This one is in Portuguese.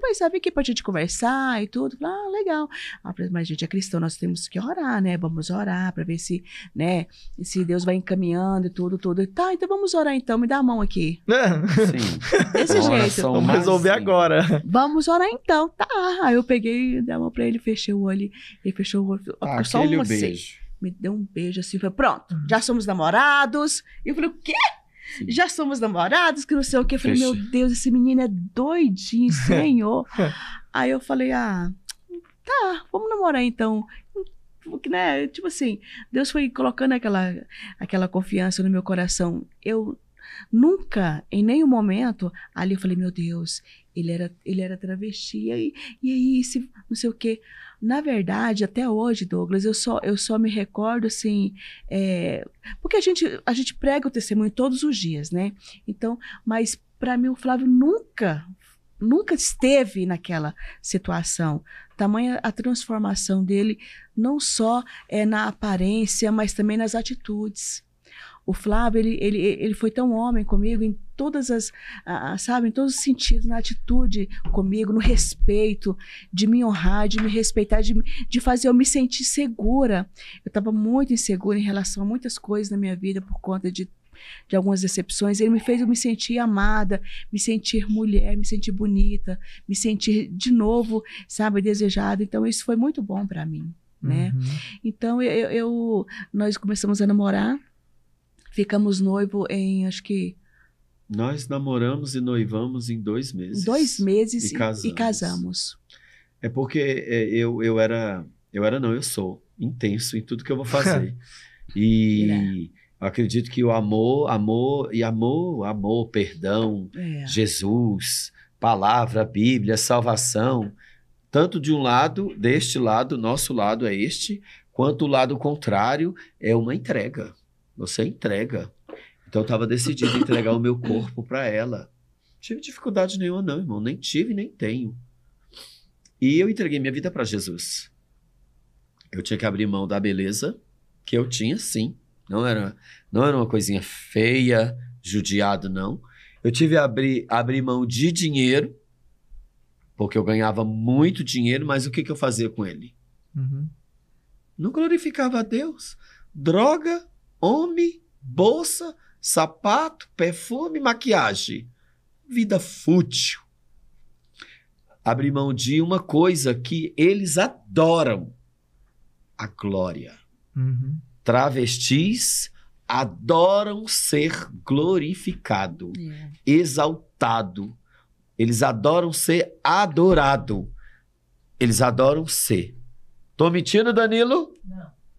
Pai sabe que pra gente conversar e tudo. ah, legal. Ah, mas a gente é cristão, nós temos que orar, né? Vamos orar para ver se, né, se Deus vai encaminhando e tudo, tudo. Tá, então vamos orar então, me dá a mão aqui. É. Sim. Desse jeito. Vamos resolver assim. agora. Vamos orar então, tá. Aí eu peguei, dei a mão pra ele, fechei o olho, ele fechou o olho. Ah, só um assim. beijo. Me deu um beijo assim, falei, pronto, já somos namorados. E eu falei, o quê? já somos namorados, que não sei o quê. Eu falei, Ixi. meu Deus, esse menino é doidinho, senhor. Aí eu falei, ah, tá, vamos namorar então. Né? Tipo assim, Deus foi colocando aquela, aquela confiança no meu coração. Eu Nunca, em nenhum momento, ali eu falei, meu Deus, ele era, ele era travesti, e aí, e aí esse não sei o quê. Na verdade, até hoje, Douglas, eu só, eu só me recordo, assim, é, porque a gente, a gente prega o testemunho todos os dias, né? Então, mas para mim o Flávio nunca, nunca esteve naquela situação. Tamanha a transformação dele, não só é na aparência, mas também nas atitudes. O Flávio, ele, ele, ele foi tão homem comigo em todas as, sabe, em todos os sentidos, na atitude comigo, no respeito, de me honrar, de me respeitar, de, de fazer eu me sentir segura. Eu estava muito insegura em relação a muitas coisas na minha vida por conta de de algumas decepções. Ele me fez eu me sentir amada, me sentir mulher, me sentir bonita, me sentir de novo, sabe, desejada. Então isso foi muito bom para mim, né? Uhum. Então eu, eu, nós começamos a namorar. Ficamos noivo em, acho que. Nós namoramos e noivamos em dois meses. Dois meses e, e, casamos. e casamos. É porque é, eu, eu era. Eu era, não, eu sou intenso em tudo que eu vou fazer. e. É. Acredito que o amor, amor e amor, amor, perdão, é. Jesus, palavra, Bíblia, salvação, tanto de um lado, deste lado, nosso lado é este, quanto o lado contrário é uma entrega. Você entrega. Então eu estava decidido a entregar o meu corpo para ela. Não tive dificuldade nenhuma, não, irmão. Nem tive, nem tenho. E eu entreguei minha vida para Jesus. Eu tinha que abrir mão da beleza que eu tinha, sim. Não era, não era uma coisinha feia, judiado, não. Eu tive que abrir, abrir mão de dinheiro, porque eu ganhava muito dinheiro, mas o que, que eu fazia com ele? Uhum. Não glorificava a Deus. Droga, homem, bolsa, sapato, perfume, maquiagem. Vida fútil. Abrir mão de uma coisa que eles adoram: a glória. Uhum. Travestis adoram ser glorificado, yeah. É. exaltado. Eles adoram ser adorado. Eles adoram ser. Tô mentindo, Danilo? Não.